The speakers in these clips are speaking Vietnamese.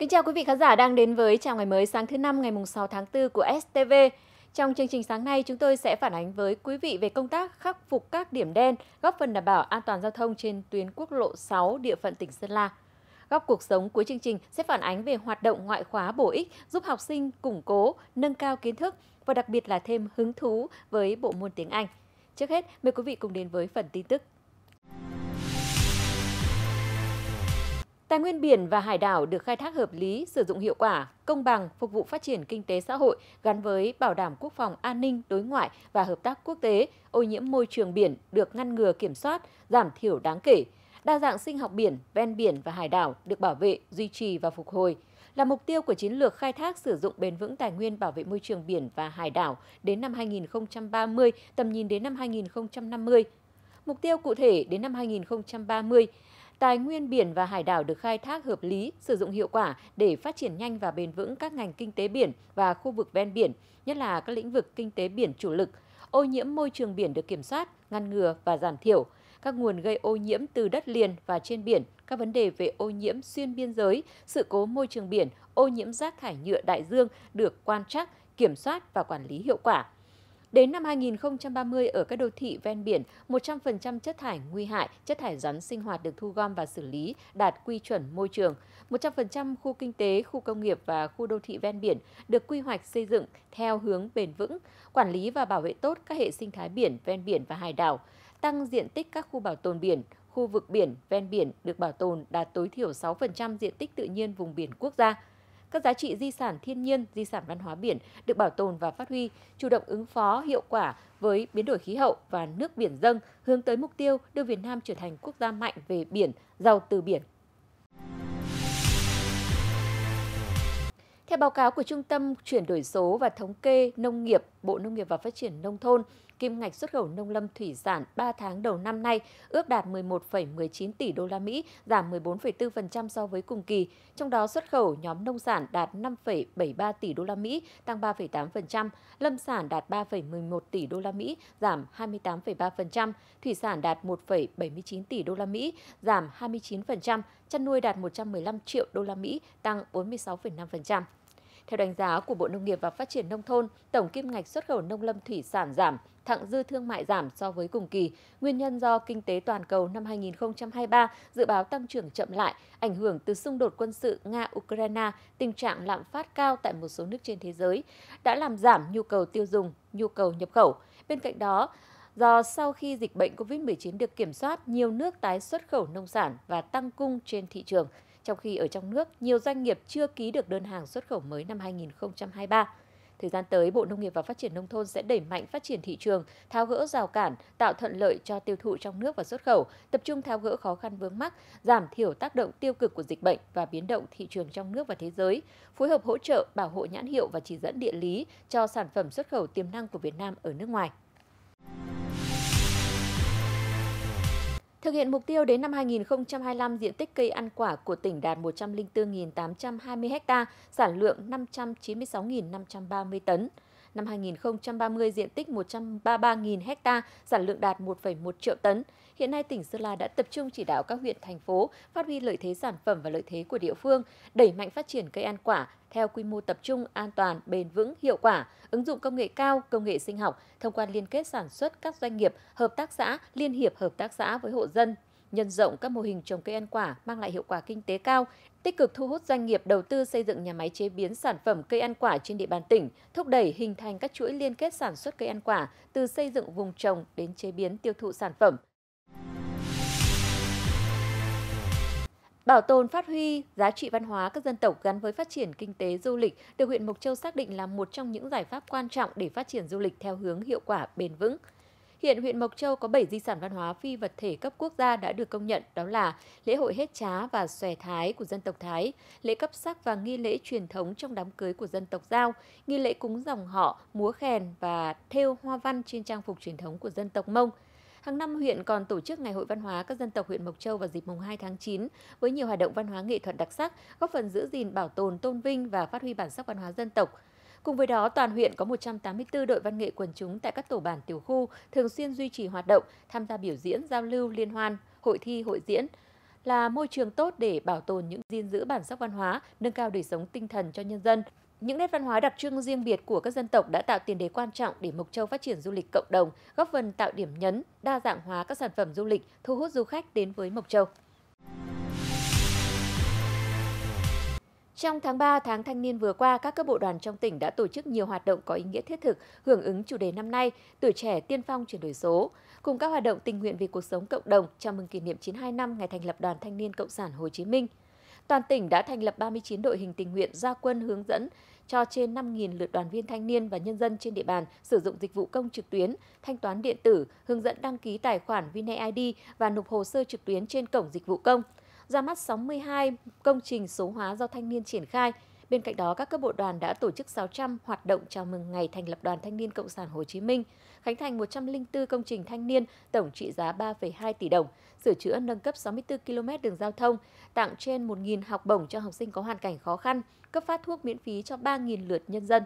Kính chào quý vị khán giả đang đến với chào ngày mới sáng thứ năm ngày mùng 6 tháng 4 của STV. Trong chương trình sáng nay, chúng tôi sẽ phản ánh với quý vị về công tác khắc phục các điểm đen, góp phần đảm bảo an toàn giao thông trên tuyến quốc lộ 6 địa phận tỉnh Sơn La. Góc cuộc sống cuối chương trình sẽ phản ánh về hoạt động ngoại khóa bổ ích giúp học sinh củng cố, nâng cao kiến thức và đặc biệt là thêm hứng thú với bộ môn tiếng Anh. Trước hết, mời quý vị cùng đến với phần tin tức Tài nguyên biển và hải đảo được khai thác hợp lý, sử dụng hiệu quả, công bằng, phục vụ phát triển kinh tế xã hội gắn với bảo đảm quốc phòng an ninh, đối ngoại và hợp tác quốc tế, ô nhiễm môi trường biển được ngăn ngừa kiểm soát, giảm thiểu đáng kể. Đa dạng sinh học biển, ven biển và hải đảo được bảo vệ, duy trì và phục hồi là mục tiêu của chiến lược khai thác sử dụng bền vững tài nguyên bảo vệ môi trường biển và hải đảo đến năm 2030, tầm nhìn đến năm 2050. Mục tiêu cụ thể đến năm 2030, Tài nguyên biển và hải đảo được khai thác hợp lý, sử dụng hiệu quả để phát triển nhanh và bền vững các ngành kinh tế biển và khu vực ven biển, nhất là các lĩnh vực kinh tế biển chủ lực. Ô nhiễm môi trường biển được kiểm soát, ngăn ngừa và giảm thiểu. Các nguồn gây ô nhiễm từ đất liền và trên biển, các vấn đề về ô nhiễm xuyên biên giới, sự cố môi trường biển, ô nhiễm rác thải nhựa đại dương được quan trắc, kiểm soát và quản lý hiệu quả Đến năm 2030 ở các đô thị ven biển, 100% chất thải nguy hại, chất thải rắn sinh hoạt được thu gom và xử lý đạt quy chuẩn môi trường. 100% khu kinh tế, khu công nghiệp và khu đô thị ven biển được quy hoạch xây dựng theo hướng bền vững, quản lý và bảo vệ tốt các hệ sinh thái biển, ven biển và hải đảo, tăng diện tích các khu bảo tồn biển, khu vực biển, ven biển được bảo tồn đạt tối thiểu 6% diện tích tự nhiên vùng biển quốc gia các giá trị di sản thiên nhiên, di sản văn hóa biển được bảo tồn và phát huy, chủ động ứng phó hiệu quả với biến đổi khí hậu và nước biển dâng, hướng tới mục tiêu đưa Việt Nam trở thành quốc gia mạnh về biển, giàu từ biển, Theo báo cáo của Trung tâm Chuyển đổi số và Thống kê Nông nghiệp, Bộ Nông nghiệp và Phát triển Nông thôn, kim ngạch xuất khẩu nông lâm thủy sản 3 tháng đầu năm nay ước đạt 11,19 tỷ đô la Mỹ, giảm 14,4% so với cùng kỳ. Trong đó xuất khẩu nhóm nông sản đạt 5,73 tỷ đô la Mỹ, tăng 3,8%, lâm sản đạt 3,11 tỷ đô la Mỹ, giảm 28,3%, thủy sản đạt 1,79 tỷ đô la Mỹ, giảm 29%, chăn nuôi đạt 115 triệu đô la Mỹ, tăng 46,5%. Theo đánh giá của Bộ Nông nghiệp và Phát triển Nông thôn, tổng kim ngạch xuất khẩu nông lâm thủy sản giảm, thặng dư thương mại giảm so với cùng kỳ. Nguyên nhân do kinh tế toàn cầu năm 2023 dự báo tăng trưởng chậm lại, ảnh hưởng từ xung đột quân sự Nga-Ukraine, tình trạng lạm phát cao tại một số nước trên thế giới đã làm giảm nhu cầu tiêu dùng, nhu cầu nhập khẩu. Bên cạnh đó, do sau khi dịch bệnh COVID-19 được kiểm soát, nhiều nước tái xuất khẩu nông sản và tăng cung trên thị trường – trong khi ở trong nước, nhiều doanh nghiệp chưa ký được đơn hàng xuất khẩu mới năm 2023. Thời gian tới, Bộ Nông nghiệp và Phát triển Nông thôn sẽ đẩy mạnh phát triển thị trường, tháo gỡ rào cản, tạo thuận lợi cho tiêu thụ trong nước và xuất khẩu, tập trung tháo gỡ khó khăn vướng mắc, giảm thiểu tác động tiêu cực của dịch bệnh và biến động thị trường trong nước và thế giới, phối hợp hỗ trợ, bảo hộ nhãn hiệu và chỉ dẫn địa lý cho sản phẩm xuất khẩu tiềm năng của Việt Nam ở nước ngoài. Thực hiện mục tiêu đến năm 2025, diện tích cây ăn quả của tỉnh đạt 104.820 ha, sản lượng 596.530 tấn năm 2030 diện tích 133.000 ha, sản lượng đạt 1,1 triệu tấn. Hiện nay tỉnh Sơn La đã tập trung chỉ đạo các huyện thành phố phát huy lợi thế sản phẩm và lợi thế của địa phương, đẩy mạnh phát triển cây ăn quả theo quy mô tập trung, an toàn, bền vững, hiệu quả, ứng dụng công nghệ cao, công nghệ sinh học thông qua liên kết sản xuất các doanh nghiệp, hợp tác xã, liên hiệp hợp tác xã với hộ dân, nhân rộng các mô hình trồng cây ăn quả mang lại hiệu quả kinh tế cao, tích cực thu hút doanh nghiệp đầu tư xây dựng nhà máy chế biến sản phẩm cây ăn quả trên địa bàn tỉnh, thúc đẩy hình thành các chuỗi liên kết sản xuất cây ăn quả từ xây dựng vùng trồng đến chế biến tiêu thụ sản phẩm. Bảo tồn phát huy giá trị văn hóa các dân tộc gắn với phát triển kinh tế du lịch được huyện Mộc Châu xác định là một trong những giải pháp quan trọng để phát triển du lịch theo hướng hiệu quả bền vững. Hiện huyện Mộc Châu có 7 di sản văn hóa phi vật thể cấp quốc gia đã được công nhận, đó là lễ hội hết trá và xòe thái của dân tộc Thái, lễ cấp sắc và nghi lễ truyền thống trong đám cưới của dân tộc Giao, nghi lễ cúng dòng họ, múa khèn và thêu hoa văn trên trang phục truyền thống của dân tộc Mông. Hàng năm huyện còn tổ chức Ngày hội văn hóa các dân tộc huyện Mộc Châu vào dịp mùng 2 tháng 9 với nhiều hoạt động văn hóa nghệ thuật đặc sắc, góp phần giữ gìn bảo tồn, tôn vinh và phát huy bản sắc văn hóa dân tộc. Cùng với đó, toàn huyện có 184 đội văn nghệ quần chúng tại các tổ bản tiểu khu thường xuyên duy trì hoạt động, tham gia biểu diễn, giao lưu, liên hoan, hội thi, hội diễn là môi trường tốt để bảo tồn những gìn giữ bản sắc văn hóa, nâng cao đời sống tinh thần cho nhân dân. Những nét văn hóa đặc trưng riêng biệt của các dân tộc đã tạo tiền đề quan trọng để Mộc Châu phát triển du lịch cộng đồng, góp phần tạo điểm nhấn, đa dạng hóa các sản phẩm du lịch, thu hút du khách đến với Mộc Châu. Trong tháng 3, tháng thanh niên vừa qua, các cấp bộ đoàn trong tỉnh đã tổ chức nhiều hoạt động có ý nghĩa thiết thực hưởng ứng chủ đề năm nay, tuổi trẻ tiên phong chuyển đổi số, cùng các hoạt động tình nguyện vì cuộc sống cộng đồng chào mừng kỷ niệm 92 năm ngày thành lập Đoàn Thanh niên Cộng sản Hồ Chí Minh. Toàn tỉnh đã thành lập 39 đội hình tình nguyện gia quân hướng dẫn cho trên 5.000 lượt đoàn viên thanh niên và nhân dân trên địa bàn sử dụng dịch vụ công trực tuyến, thanh toán điện tử, hướng dẫn đăng ký tài khoản vneid và nộp hồ sơ trực tuyến trên cổng dịch vụ công – ra mắt 62 công trình số hóa do thanh niên triển khai. Bên cạnh đó, các cấp bộ đoàn đã tổ chức 600 hoạt động chào mừng ngày thành lập Đoàn Thanh niên Cộng sản Hồ Chí Minh, khánh thành 104 công trình thanh niên tổng trị giá 3,2 tỷ đồng, sửa chữa nâng cấp 64 km đường giao thông, tặng trên 1.000 học bổng cho học sinh có hoàn cảnh khó khăn, cấp phát thuốc miễn phí cho 3.000 lượt nhân dân.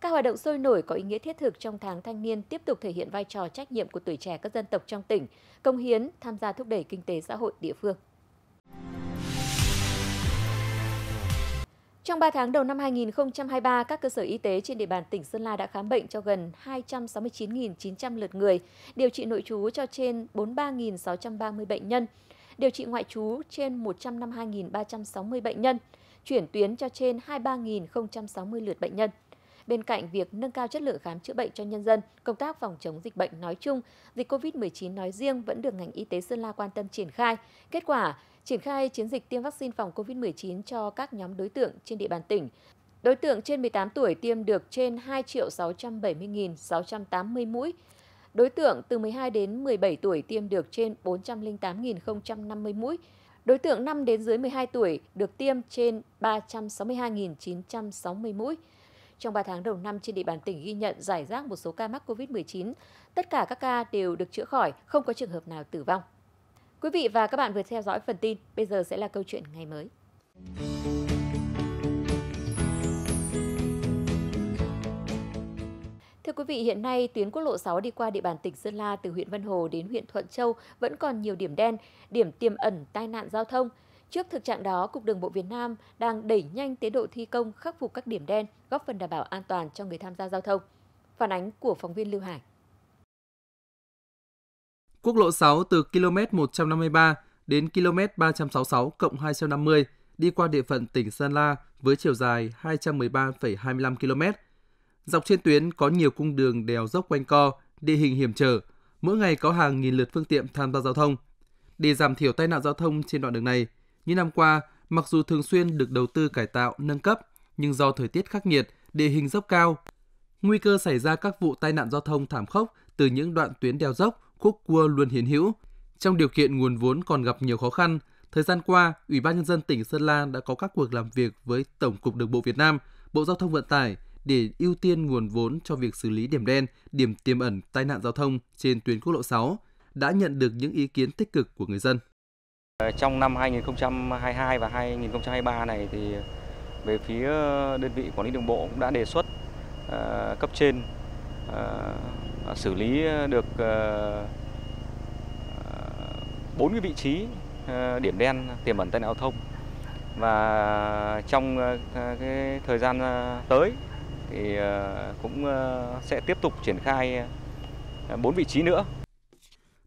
Các hoạt động sôi nổi có ý nghĩa thiết thực trong tháng thanh niên tiếp tục thể hiện vai trò trách nhiệm của tuổi trẻ các dân tộc trong tỉnh, công hiến, tham gia thúc đẩy kinh tế xã hội địa phương. Trong 3 tháng đầu năm 2023, các cơ sở y tế trên địa bàn tỉnh Sơn La đã khám bệnh cho gần 269.900 lượt người, điều trị nội trú cho trên 43.630 bệnh nhân, điều trị ngoại trú trên 152.360 bệnh nhân, chuyển tuyến cho trên 23.060 lượt bệnh nhân. Bên cạnh việc nâng cao chất lượng khám chữa bệnh cho nhân dân, công tác phòng chống dịch bệnh nói chung, dịch COVID-19 nói riêng vẫn được ngành y tế Sơn La quan tâm triển khai. Kết quả, triển khai chiến dịch tiêm vaccine phòng COVID-19 cho các nhóm đối tượng trên địa bàn tỉnh. Đối tượng trên 18 tuổi tiêm được trên 2 triệu 670.680 mũi. Đối tượng từ 12 đến 17 tuổi tiêm được trên 408.050 mũi. Đối tượng 5 đến dưới 12 tuổi được tiêm trên 362.960 mũi. Trong 3 tháng đầu năm trên địa bàn tỉnh ghi nhận giải rác một số ca mắc COVID-19. Tất cả các ca đều được chữa khỏi, không có trường hợp nào tử vong. Quý vị và các bạn vừa theo dõi phần tin, bây giờ sẽ là câu chuyện ngày mới. Thưa quý vị, hiện nay tuyến quốc lộ 6 đi qua địa bàn tỉnh Sơn La từ huyện Vân Hồ đến huyện Thuận Châu vẫn còn nhiều điểm đen, điểm tiềm ẩn tai nạn giao thông Trước thực trạng đó, Cục Đường bộ Việt Nam đang đẩy nhanh tiến độ thi công khắc phục các điểm đen, góp phần đảm bảo an toàn cho người tham gia giao thông. Phản ánh của phóng viên Lưu Hải. Quốc lộ 6 từ km 153 đến km 366 cộng 250 đi qua địa phận tỉnh Sơn La với chiều dài 213,25 km. Dọc trên tuyến có nhiều cung đường đèo dốc quanh co, địa hình hiểm trở, mỗi ngày có hàng nghìn lượt phương tiện tham gia giao thông. Để giảm thiểu tai nạn giao thông trên đoạn đường này, những năm qua, mặc dù thường xuyên được đầu tư cải tạo, nâng cấp, nhưng do thời tiết khắc nghiệt, địa hình dốc cao, nguy cơ xảy ra các vụ tai nạn giao thông thảm khốc từ những đoạn tuyến đèo dốc, khúc cua luôn hiển hữu. Trong điều kiện nguồn vốn còn gặp nhiều khó khăn, thời gian qua, Ủy ban nhân dân tỉnh Sơn La đã có các cuộc làm việc với Tổng cục Đường bộ Việt Nam, Bộ Giao thông Vận tải để ưu tiên nguồn vốn cho việc xử lý điểm đen, điểm tiềm ẩn tai nạn giao thông trên tuyến quốc lộ 6 đã nhận được những ý kiến tích cực của người dân. Ờ, trong năm 2022 và 2023 này thì ờ, về phía ờ, đơn vị quản lý đường bộ cũng đã đề xuất cấp trên xử lý được bốn cái vị trí điểm đen tiềm ẩn tai nạn giao thông và trong cái thời gian tới thì cũng sẽ tiếp tục triển khai bốn vị trí nữa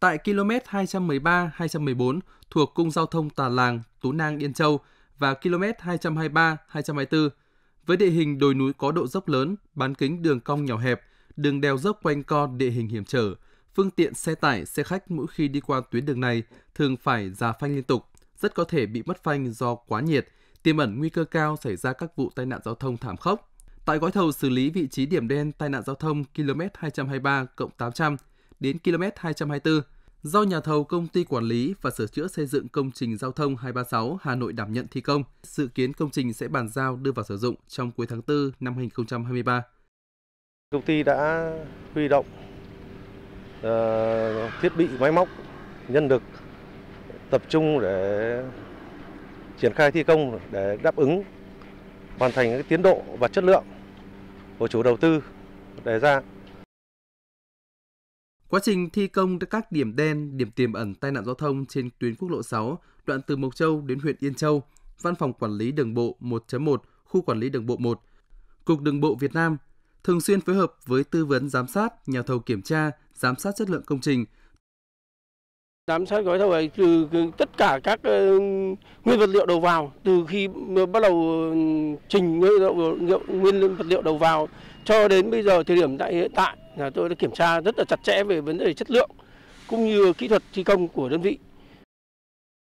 tại km 213-214 thuộc cung giao thông Tà Làng, Tú Nang, Yên Châu và km 223-224. Với địa hình đồi núi có độ dốc lớn, bán kính đường cong nhỏ hẹp, đường đèo dốc quanh co địa hình hiểm trở, phương tiện xe tải, xe khách mỗi khi đi qua tuyến đường này thường phải ra phanh liên tục, rất có thể bị mất phanh do quá nhiệt, tiềm ẩn nguy cơ cao xảy ra các vụ tai nạn giao thông thảm khốc. Tại gói thầu xử lý vị trí điểm đen tai nạn giao thông km 223 800, đến km 224 do nhà thầu công ty quản lý và sửa chữa xây dựng công trình giao thông 236 Hà Nội đảm nhận thi công. Dự kiến công trình sẽ bàn giao đưa vào sử dụng trong cuối tháng 4 năm 2023. Công ty đã huy động uh, thiết bị máy móc, nhân lực tập trung để triển khai thi công để đáp ứng hoàn thành cái tiến độ và chất lượng của chủ đầu tư đề ra. Quá trình thi công các điểm đen, điểm tiềm ẩn tai nạn giao thông trên tuyến quốc lộ 6, đoạn từ Mộc Châu đến huyện Yên Châu, Văn phòng Quản lý Đường bộ 1.1, Khu Quản lý Đường bộ 1, Cục Đường bộ Việt Nam thường xuyên phối hợp với tư vấn giám sát, nhà thầu kiểm tra, giám sát chất lượng công trình, giám sát gói thầu ấy từ tất cả các ờ, nguyên vật liệu đầu vào từ khi bắt đầu ừ, trình nguyên vật liệu đầu vào cho đến bây giờ thời điểm tại hiện tại là tôi đã kiểm tra rất là chặt chẽ về vấn đề chất lượng cũng như kỹ thuật thi công của đơn vị.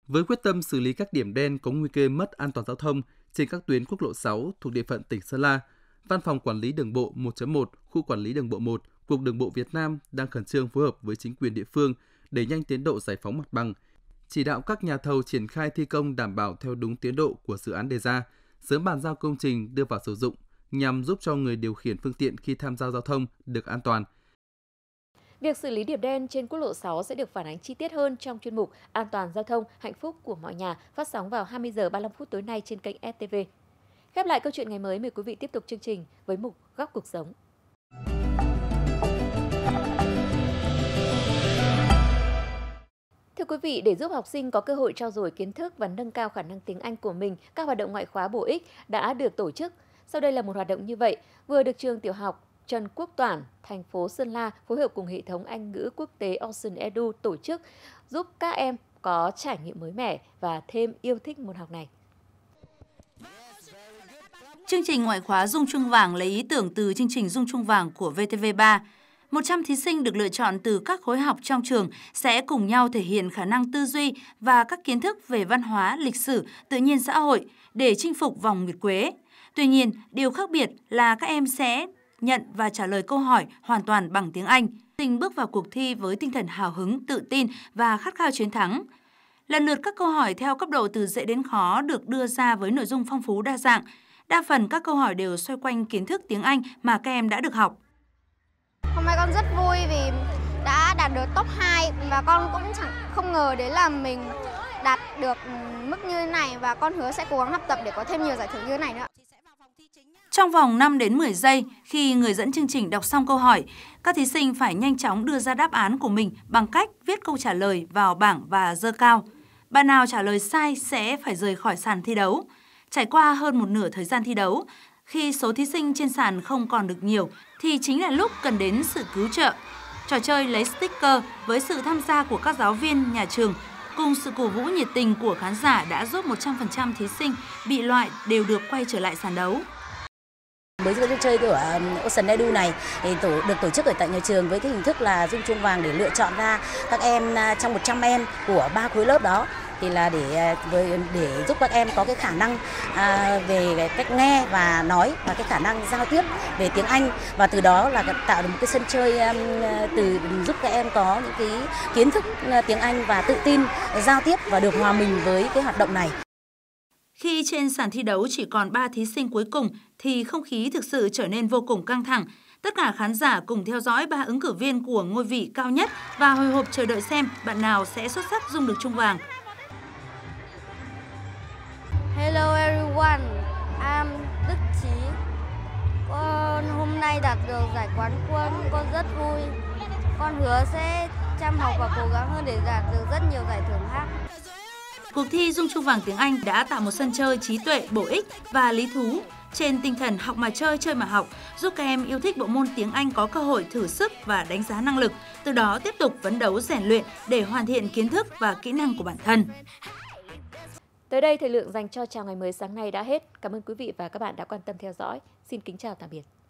Với quyết tâm xử lý các điểm đen có nguy cơ mất an toàn giao thông trên các tuyến quốc lộ 6 thuộc địa phận tỉnh Sơn La, Văn phòng Quản lý Đường bộ 1.1, Khu Quản lý Đường bộ 1, Cục Đường bộ Việt Nam đang khẩn trương phối hợp với chính quyền địa phương để nhanh tiến độ giải phóng mặt bằng, chỉ đạo các nhà thầu triển khai thi công đảm bảo theo đúng tiến độ của dự án đề ra, sớm bàn giao công trình đưa vào sử dụng nhằm giúp cho người điều khiển phương tiện khi tham gia giao thông được an toàn. Việc xử lý điểm đen trên quốc lộ 6 sẽ được phản ánh chi tiết hơn trong chuyên mục An toàn giao thông, hạnh phúc của mọi nhà phát sóng vào 20 giờ 35 phút tối nay trên kênh STV. Khép lại câu chuyện ngày mới, mời quý vị tiếp tục chương trình với mục Góc cuộc sống. Thưa quý vị, để giúp học sinh có cơ hội trao dồi kiến thức và nâng cao khả năng tiếng Anh của mình, các hoạt động ngoại khóa bổ ích đã được tổ chức sau đây là một hoạt động như vậy, vừa được trường tiểu học Trần Quốc Toản, thành phố Sơn La phối hợp cùng hệ thống Anh ngữ quốc tế Ocean Edu tổ chức giúp các em có trải nghiệm mới mẻ và thêm yêu thích môn học này. Chương trình ngoại khóa Dung Trung Vàng lấy ý tưởng từ chương trình Dung Trung Vàng của VTV3. 100 thí sinh được lựa chọn từ các khối học trong trường sẽ cùng nhau thể hiện khả năng tư duy và các kiến thức về văn hóa, lịch sử, tự nhiên xã hội để chinh phục vòng nguyệt quế. Tuy nhiên, điều khác biệt là các em sẽ nhận và trả lời câu hỏi hoàn toàn bằng tiếng Anh. Tình bước vào cuộc thi với tinh thần hào hứng, tự tin và khát khao chiến thắng. Lần lượt các câu hỏi theo cấp độ từ dễ đến khó được đưa ra với nội dung phong phú đa dạng. Đa phần các câu hỏi đều xoay quanh kiến thức tiếng Anh mà các em đã được học. Hôm nay con rất vui vì đã đạt được top 2 và con cũng chẳng không ngờ đấy là mình đạt được mức như này và con hứa sẽ cố gắng học tập để có thêm nhiều giải thưởng như này nữa. Trong vòng 5 đến 10 giây, khi người dẫn chương trình đọc xong câu hỏi, các thí sinh phải nhanh chóng đưa ra đáp án của mình bằng cách viết câu trả lời vào bảng và dơ cao. Bạn nào trả lời sai sẽ phải rời khỏi sàn thi đấu. Trải qua hơn một nửa thời gian thi đấu, khi số thí sinh trên sàn không còn được nhiều thì chính là lúc cần đến sự cứu trợ. Trò chơi lấy sticker với sự tham gia của các giáo viên, nhà trường cùng sự cổ vũ nhiệt tình của khán giả đã giúp 100% thí sinh bị loại đều được quay trở lại sàn đấu với sân chơi của Ocean Edu này thì tổ được tổ chức ở tại nhà trường với cái hình thức là dung chuông vàng để lựa chọn ra các em à, trong 100 em của ba khối lớp đó thì là để à, để giúp các em có cái khả năng à, về cách nghe và nói và cái khả năng giao tiếp về tiếng Anh và từ đó là tạo được một cái sân chơi um, từ giúp các em có những cái kiến thức tiếng Anh và tự tin giao tiếp và được hòa mình với cái hoạt động này khi trên sàn thi đấu chỉ còn 3 thí sinh cuối cùng thì không khí thực sự trở nên vô cùng căng thẳng. Tất cả khán giả cùng theo dõi ba ứng cử viên của ngôi vị cao nhất và hồi hộp chờ đợi xem bạn nào sẽ xuất sắc dung được chung vàng. Hello everyone, I'm Đức Chí. Con hôm nay đạt được giải quán quân, con rất vui. Con hứa sẽ chăm học và cố gắng hơn để đạt được rất nhiều giải thưởng khác cuộc thi Dung chuông vàng tiếng Anh đã tạo một sân chơi trí tuệ, bổ ích và lý thú trên tinh thần học mà chơi, chơi mà học, giúp các em yêu thích bộ môn tiếng Anh có cơ hội thử sức và đánh giá năng lực, từ đó tiếp tục phấn đấu rèn luyện để hoàn thiện kiến thức và kỹ năng của bản thân. Tới đây thời lượng dành cho chào ngày mới sáng nay đã hết. Cảm ơn quý vị và các bạn đã quan tâm theo dõi. Xin kính chào tạm biệt.